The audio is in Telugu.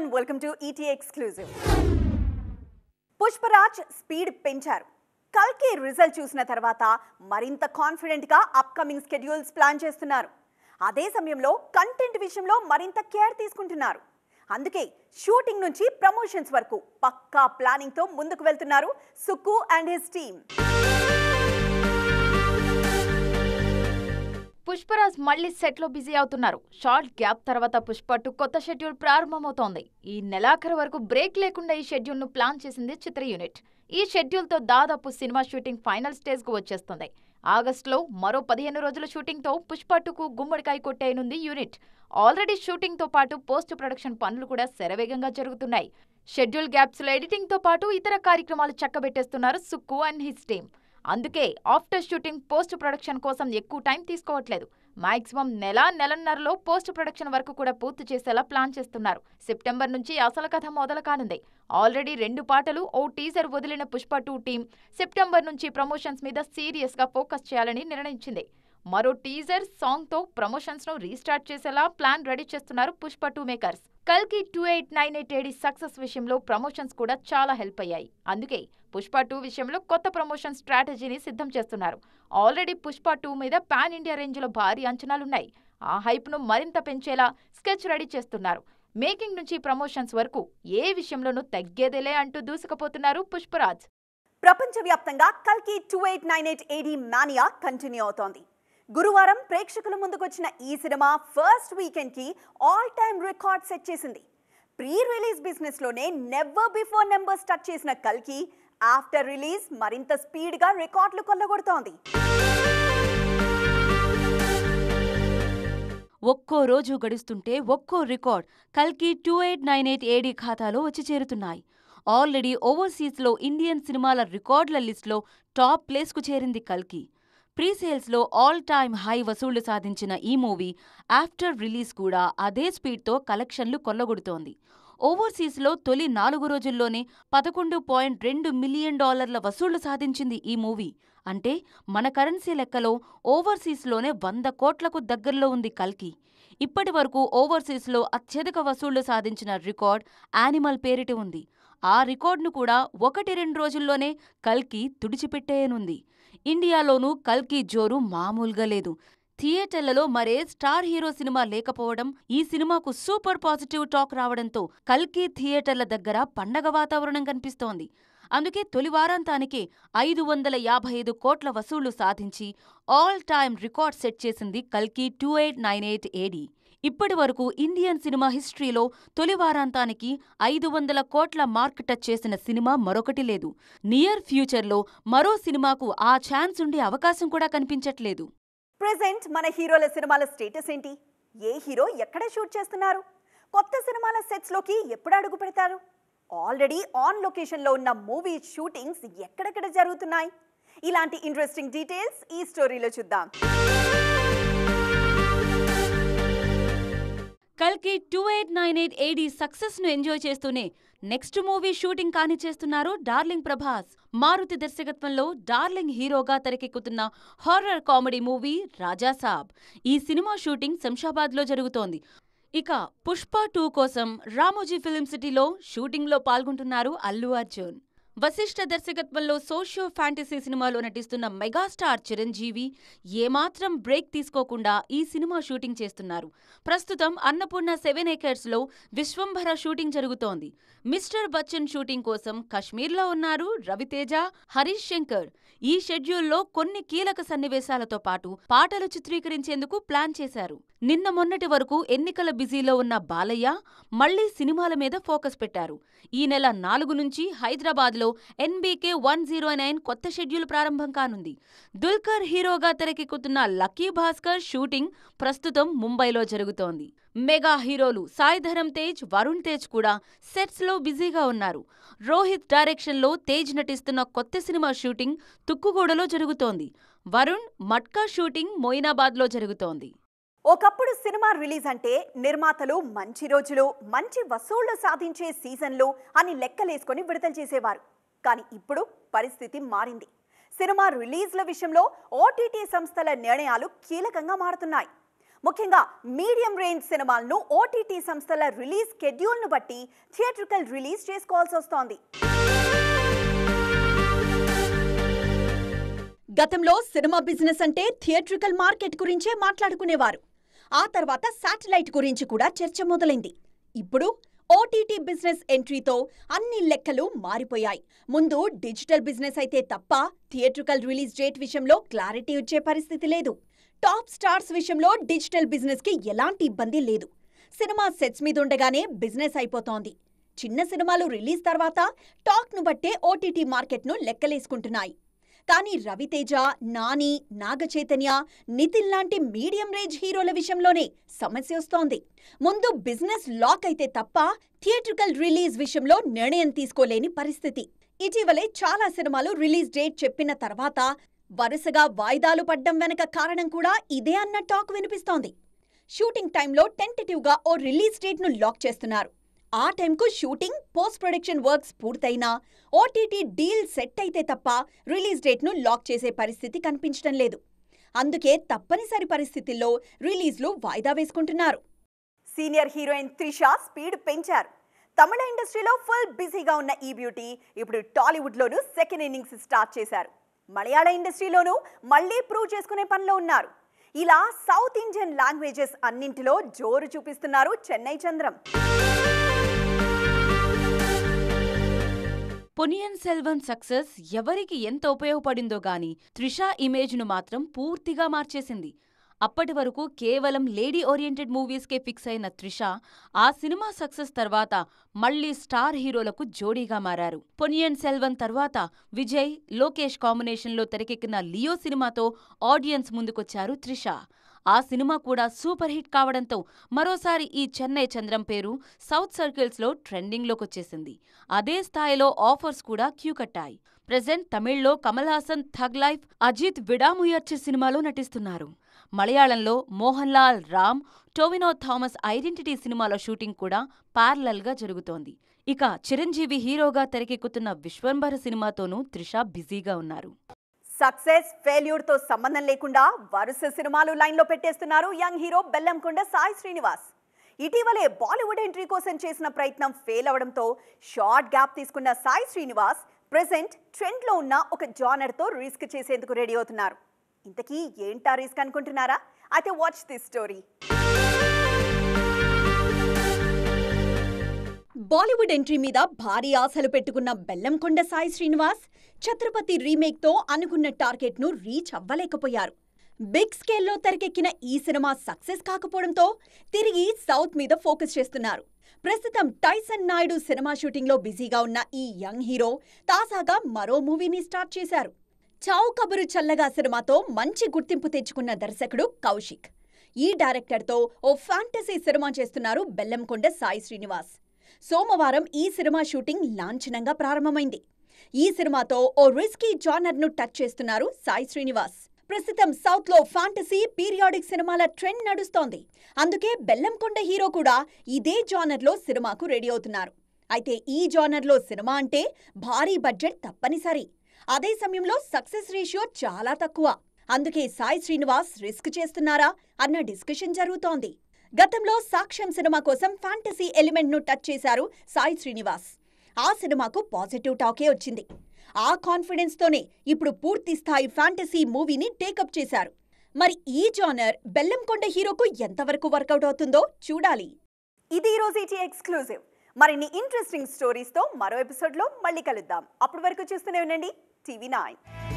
and welcome to ET exclusive Pushparaj speed పెంచారు కల్కి రిజల్ట్ చూసిన తర్వాత మరింత కాన్ఫిడెంట్గా అప్కమింగ్ స్కెడ్యూల్స్ ప్లాన్ చేస్తున్నారు అదే సమయంలో కంటెంట్ విషయంలో మరింత కేర్ తీసుకుంటున్నారు అందుకే షూటింగ్ నుంచి ప్రమోషన్స్ వరకు పక్కా ప్లానింగ్తో ముందుకు వెళ్తున్నారు Sukku and his team Pushparaj మళ్లీ సెట్లో బిజీ అవుతున్నారు షార్ట్ గ్యాప్ తర్వాత పుష్ప కొత్త షెడ్యూల్ ప్రారంభమవుతోంది ఈ నెలాఖరు వరకు బ్రేక్ లేకుండా ఈ షెడ్యూల్ను ప్లాన్ చేసింది చిత్ర యూనిట్ ఈ షెడ్యూల్తో దాదాపు సినిమా షూటింగ్ ఫైనల్ స్టేజ్ కు వచ్చేస్తుంది ఆగస్టులో మరో పదిహేను రోజుల షూటింగ్తో పుష్ప గుమ్మడికాయ కొట్టేయనుంది యూనిట్ ఆల్రెడీ షూటింగ్తో పాటు పోస్ట్ ప్రొడక్షన్ పనులు కూడా శరవేగంగా జరుగుతున్నాయి షెడ్యూల్ గ్యాప్స్లో ఎడిటింగ్తో పాటు ఇతర కార్యక్రమాలు చక్కబెట్టేస్తున్నారు సుక్కు అండ్ హిస్ టీమ్ అందుకే ఆఫ్టర్ షూటింగ్ పోస్ట్ ప్రొడక్షన్ కోసం ఎక్కువ టైం తీసుకోవట్లేదు మాక్సిమం నెల నెలన్నరలో పోస్ట్ ప్రొడక్షన్ వరకు కూడా పూర్తి చేసేలా ప్లాన్ చేస్తున్నారు సెప్టెంబర్ నుంచి అసలు కథ మొదలు కానుంది ఆల్రెడీ రెండు పాటలు ఓ టీజర్ వదిలిన పుష్ప టూ టీం సెప్టెంబర్ నుంచి ప్రమోషన్స్ మీద సీరియస్గా ఫోకస్ చేయాలని నిర్ణయించింది మరో టీజర్ సాంగ్తో ప్రమోషన్స్ను రీస్టార్ట్ చేసేలా ప్లాన్ రెడీ చేస్తున్నారు పుష్ప టూ మేకర్స్ కల్కి two eight nine eight AD success విషయంలో ప్రమోషన్స్ కూడా చాలా హెల్ప్ అయ్యాయి అందుకే పుష్ప టూ విషయంలో కొత్త ప్రమోషన్ స్ట్రాటజీని సిద్ధం చేస్తున్నారు ఆల్రెడీ పుష్ప టూ మీద పాన్ ఇండియా రేంజ్లో భారీ అంచనాలున్నాయి ఆ హైప్ను మరింత పెంచేలా స్కెచ్ రెడీ చేస్తున్నారు మేకింగ్ నుంచి ప్రమోషన్స్ వరకు ఏ విషయంలోనూ తగ్గేదేలే అంటూ దూసుకుపోతున్నారు పుష్పరాజ్ ప్రపంచవ్యాప్తంగా కల్కి two eight nine eight AD mania continue అవుతోంది గురువారం ప్రేక్షకుల ముందుకొచ్చిన ఈ సినిమా ఫస్ట్ వీకెండ్కి ఆల్ టైమ్ రికార్డ్ సెట్ చేసింది ప్రీ రిలీజ్ బిజినెస్లోనే నెవర్ బిఫోర్ నెంబర్ స్టార్ట్ చేసిన కల్కి ఆఫ్టర్ రిలీజ్ మరింత స్పీడ్గా రికార్డులు కొల్లగొడుతోంది ఒక్కో రోజు గడుస్తుంటే ఒక్కో రికార్డ్ కల్కి two eight nine eight AD ఖాతాలో వచ్చి చేరుతున్నాయి ఆల్రెడీ ఓవర్సీస్లో ఇండియన్ సినిమాల రికార్డుల లిస్టులో టాప్ ప్లేస్కు చేరింది కల్కి ప్రీసేల్స్లో ఆల్ టైమ్ హై వసూళ్లు సాధించిన ఈ మూవీ ఆఫ్టర్ రిలీజ్ కూడా అదే స్పీడ్తో కలెక్షన్లు కొల్లగొడుతోంది ఓవర్సీస్లో తొలి నాలుగు రోజుల్లోనే పదకొండు పాయింట్ రెండు మిలియన్ డాలర్ల వసూళ్లు సాధించింది ఈ మూవీ అంటే మన కరెన్సీ లెక్కలో ఓవర్సీస్లోనే వంద కోట్లకు దగ్గరలో ఉంది కల్కి ఇప్పటి వరకు ఓవర్సీస్లో అత్యధిక వసూళ్లు సాధించిన రికార్డ్ యానిమల్ పేరిటి ఉంది ఆ రికార్డును కూడా ఒకటి రెండు రోజుల్లోనే కల్కి తుడిచిపెట్టేయనుంది ఇండియాలోనూ కల్కి జోరు మామూలుగా లేదు థియేటర్లలో మరే స్టార్ హీరో సినిమా లేకపోవడం ఈ సినిమాకు సూపర్ పాజిటివ్ టాక్ రావడంతో కల్కి థియేటర్ల దగ్గర పండగ వాతావరణం కనిపిస్తోంది అందుకే తొలి వారాంతానికే ఐదు వందల యాభై ఐదు కోట్ల వసూళ్లు సాధించి ఆల్ టైమ్ రికార్డ్ సెట్ చేసింది కల్కి two eight nine eight AD ఇప్పటి వరకు ఇండియన్ సినిమా హిస్టరీలో తొలి వారాంతానికి ఐదు వందల కోట్ల మార్క్ టచ్ చేసిన సినిమా మరొకటి లేదు నియర్ ఫ్యూచర్లో మరో సినిమాకు ఆ ఛాన్స్ ఉండే అవకాశం కూడా కనిపించట్లేదు ప్రెసెంట్ మన హీరోల సినిమాల స్టేటస్ ఏంటి ఏ హీరో ఎక్కడ షూట్ చేస్తున్నారు కొత్త సినిమాల సెట్స్లోకి ఎప్పుడు అడుగు పెడతారు ఆల్రెడీ ఆన్ లొకేషన్లో ఉన్న మూవీ షూటింగ్స్ ఎక్కడెక్కడ జరుగుతున్నాయి ఇలాంటి ఇంట్రెస్టింగ్ డీటెయిల్స్ ఈ స్టోరీలో చూద్దాం కల్కి two eight nine eight AD ను ఎంజాయ్ చేస్తూనే నెక్స్ట్ మూవీ షూటింగ్ చేస్తున్నారు డార్లింగ్ ప్రభాస్ మారుతి దర్శకత్వంలో డార్లింగ్ హీరోగా తెరకెక్కుతున్న హారర్ కామెడీ మూవీ రాజాసాబ్ ఈ సినిమా షూటింగ్ శంషాబాద్ లో జరుగుతోంది ఇక పుష్ప టూ కోసం రామోజీ ఫిలిం సిటీలో షూటింగ్లో పాల్గొంటున్నారు అల్లు అర్జున్ వశిష్ఠ దర్శకత్వంలో సోషియో ఫ్యాంటసీ సినిమాలో నటిస్తున్న మెగాస్టార్ చిరంజీవి ఏమాత్రం బ్రేక్ తీసుకోకుండా ఈ సినిమా షూటింగ్ చేస్తున్నారు ప్రస్తుతం అన్నపూర్ణ సెవెన్ ఏకర్స్లో విశ్వంభర షూటింగ్ జరుగుతోంది మిస్టర్ బచ్చన్ షూటింగ్ కోసం కశ్మీర్లో ఉన్నారు రవితేజ హరీష్ శంకర్ ఈ షెడ్యూల్లో కొన్ని కీలక సన్నివేశాలతో పాటు పాటలు చిత్రీకరించేందుకు ప్లాన్ చేశారు నిన్న మొన్నటి వరకు ఎన్నికల బిజీలో ఉన్న బాలయ్య మళ్లీ సినిమాల మీద ఫోకస్ పెట్టారు ఈ నెల నాలుగు నుంచి హైదరాబాద్లో ఎన్బీకే వన్ జీరో నైన్ కొత్త షెడ్యూల్ ప్రారంభం కానుంది దుల్కర్ హీరోగా తెరకెక్కుతున్న లక్కీ భాస్కర్ షూటింగ్ ప్రస్తుతం ముంబైలో జరుగుతోంది మెగా హీరోలు సాయిధరం తేజ్ వరుణ్ తేజ్ కూడా సెట్స్ లో బిజీగా ఉన్నారు రోహిత్ డైరెక్షన్లో తేజ్ నటిస్తున్న కొత్త సినిమా షూటింగ్ తుక్కుగూడలో జరుగుతోంది వరుణ్ మట్కా షూటింగ్ మొయినాబాద్లో జరుగుతోంది ఒకప్పుడు సినిమా రిలీజ్ అంటే నిర్మాతలు మంచి రోజులు మంచి వసూళ్లు సాధించే సీజన్లు అని లెక్కలేసుకొని విడుదల చేసేవారు కానీ ఇప్పుడు పరిస్థితి మారింది సినిమా రిలీజ్ల విషయంలో ఓటీటీ సంస్థల నిర్ణయాలు కీలకంగా మారుతున్నాయి ముఖ్యంగా మీడియం రేంజ్ సినిమాలను ఓటీటీ సంస్థల రిలీజ్ షెడ్యూల్ను బట్టి థియేట్రికల్ రిలీజ్ చేసుకోవాల్సి వస్తోంది గతంలో సినిమా బిజినెస్ అంటే థియేట్రికల్ మార్కెట్ గురించే మాట్లాడుకునేవారు ఆ తర్వాత శాటిలైట్ గురించి కూడా చర్చ మొదలైంది ఇప్పుడు ఓటీటీ బిజినెస్ ఎంట్రీతో అన్ని లెక్కలు మారిపోయాయి ముందు డిజిటల్ బిజినెస్ అయితే తప్ప థియేట్రికల్ రిలీజ్ డేట్ విషయంలో క్లారిటీ వచ్చే పరిస్థితి లేదు టాప్ స్టార్స్ విషయంలో డిజిటల్ బిజినెస్కి ఎలాంటి ఇబ్బంది లేదు సినిమా సెట్స్ మీద ఉండగానే బిజినెస్ అయిపోతోంది చిన్న సినిమాలు రిలీజ్ తర్వాత టాక్ను బట్టే ఓటీటీ మార్కెట్ను లెక్కలేసుకుంటున్నాయి కానీ రవితేజ నాని నాగచైతన్య నితిన్ లాంటి మీడియం రేంజ్ హీరోల విషయంలోనే సమస్య వస్తోంది ముందు బిజినెస్ లాక్ అయితే తప్ప థియేట్రికల్ రిలీజ్ విషయంలో నిర్ణయం తీసుకోలేని పరిస్థితి ఇటీవలే చాలా సినిమాలు రిలీజ్ డేట్ చెప్పిన తర్వాత వరుసగా వాయిదాలు పడ్డం వెనక కారణం కూడా ఇదే అన్న టాక్ వినిపిస్తోంది షూటింగ్ టైంలో టెంటేటివ్గా ఓ రిలీజ్ డేట్ను లాక్ చేస్తున్నారు ఆ టైంకు షూటింగ్ పోస్ట్ ప్రొడక్షన్ వర్క్స్ పూర్తయినా ఓటీటీ డీల్ సెట్ అయితే తప్ప రిలీజ్ డేట్ను లాక్ చేసే పరిస్థితి కనిపించడం లేదు అందుకే తప్పనిసరి పరిస్థితుల్లో రిలీజ్లు వాయిదా వేసుకుంటున్నారు సీనియర్ హీరోయిన్ త్రిష స్పీడ్ పెంచారు తమిళ ఇండస్ట్రీలో ఫుల్ బిజీగా ఉన్న ఈ బ్యూటీ ఇప్పుడు టాలీవుడ్లోనూ సెకండ్ ఇన్నింగ్స్ స్టార్ట్ చేశారు మలయాళ ఇండస్ట్రీలోనూ మళ్ళీ ప్రూవ్ చేసుకునే పనిలో ఉన్నారు ఇలా సౌత్ ఇండియన్ లాంగ్వేజెస్ అన్నింటిలో జోరు చూపిస్తున్నారు చెన్నై చంద్రం పొనియన్ సెల్వన్ సక్సెస్ ఎవరికి ఎంత ఉపయోగపడిందో గాని త్రిషా ఇమేజ్ను మాత్రం పూర్తిగా మార్చేసింది అప్పటి వరకు కేవలం లేడీ ఓరియంటెడ్ మూవీస్కే ఫిక్స్ అయిన త్రిష ఆ సినిమా సక్సెస్ తర్వాత మళ్లీ స్టార్ హీరోలకు జోడీగా మారారు పొనియన్ సెల్వన్ తర్వాత విజయ్ లోకేష్ కాంబినేషన్లో తెరకెక్కిన లియో సినిమాతో ఆడియన్స్ ముందుకొచ్చారు త్రిష ఆ సినిమా కూడా సూపర్ హిట్ కావడంతో మరోసారి ఈ చెన్నై చంద్రం పేరు సౌత్ సర్కిల్స్లో ట్రెండింగ్లోకొచ్చేసింది అదే స్థాయిలో ఆఫర్స్ కూడా క్యూ కట్టాయి ప్రజెంట్ తమిళ్లో కమల్ హాసన్ థగ్ లైఫ్ అజిత్ విడాముయర్చి సినిమాలో నటిస్తున్నారు మలయాళంలో మోహన్ లాల్ రామ్ టోవినో థామస్ ఐడెంటిటీ సినిమాలో షూటింగ్ కూడా గా జరుగుతోంది ఇక చిరంజీవి హీరోగా తెరకెక్కుతున్న విశ్వంభర సినిమాతోనూ త్రిష బిజీగా ఉన్నారు సక్సెస్ ఫెయిల్యూర్ తో సంబంధం లేకుండా వరుస సినిమాలు లైన్లో పెట్టేస్తున్నారు యంగ్ హీరో బెల్లంకొండ సాయి శ్రీనివాస్ ఇటీవలే బాలీవుడ్ ఎంట్రీ కోసం చేసిన ప్రయత్నం ఫెయిల్ అవడంతో షార్ట్ గ్యాప్ తీసుకున్న సాయి శ్రీనివాస్ ప్రెసెంట్ ట్రెండ్లో ఉన్న ఒక జానర్తో రిస్క్ చేసేందుకు రెడీ అవుతున్నారు ఇంతకీ ఏంటా రిస్క్ అనుకుంటున్నారా అయితే watch this story Bollywood entry మీద భారీ ఆశలు పెట్టుకున్న బెల్లంకొండ సాయి శ్రీనివాస్ ఛత్రపతి రీమేక్తో అనుకున్న టార్గెట్ను రీచ్ అవ్వలేకపోయారు బిగ్ స్కేల్లో తెరకెక్కిన ఈ సినిమా సక్సెస్ కాకపోవడంతో తిరిగి సౌత్ మీద ఫోకస్ చేస్తున్నారు ప్రస్తుతం టైసన్ నాయుడు సినిమా షూటింగ్లో బిజీగా ఉన్న ఈ యంగ్ హీరో తాజాగా మరో మూవీని స్టార్ట్ చేశారు చావు కబురు చల్లగా సినిమాతో మంచి గుర్తింపు తెచ్చుకున్న దర్శకుడు కౌశిక్ ఈ డైరెక్టర్తో ఓ ఫ్యాంటసీ సినిమా చేస్తున్నారు బెల్లంకొండ సాయి శ్రీనివాస్ సోమవారం ఈ సినిమా షూటింగ్ లాంఛనంగా ప్రారంభమైంది ఈ సినిమాతో ఓ రిస్కీ జానర్ను టచ్ చేస్తున్నారు సాయి శ్రీనివాస్ ప్రస్తుతం సౌత్లో ఫాంటసీ పీరియాడిక్ సినిమాల ట్రెండ్ నడుస్తోంది అందుకే బెల్లంకొండ హీరో కూడా ఇదే లో సినిమాకు రెడీ అవుతున్నారు అయితే ఈ లో సినిమా అంటే భారీ బడ్జెట్ తప్పనిసరి అదే సమయంలో సక్సెస్ రేషియో చాలా తక్కువ అందుకే సాయి శ్రీనివాస్ రిస్క్ చేస్తున్నారా అన్న డిస్కషన్ జరుగుతోంది గతంలో సాక్ష్యం సినిమా కోసం ఫ్యాంటసీ ఎలిమెంట్ ను టచ్ చేశారు సాయి శ్రీనివాస్ ఆ సినిమాకు పాజిటివ్ టాకే వచ్చింది ఆ కాన్ఫిడెన్స్ తోనే ఇప్పుడు పూర్తి స్థాయి ఫ్యాంటసీ మూవీని టేకప్ చేశారు మరి ఈ జానర్ బెల్లంకొండ హీరోకు ఎంతవరకు వర్కౌట్ అవుతుందో చూడాలి ఇది ఈరోజు ఎక్స్క్లూజివ్ మరిన్ని ఇంట్రెస్టింగ్ స్టోరీస్తో మరో ఎపిసోడ్లో మళ్ళీ కలుద్దాం అప్పటి వరకు చూస్తూనే ఉండండి టీవీ నైన్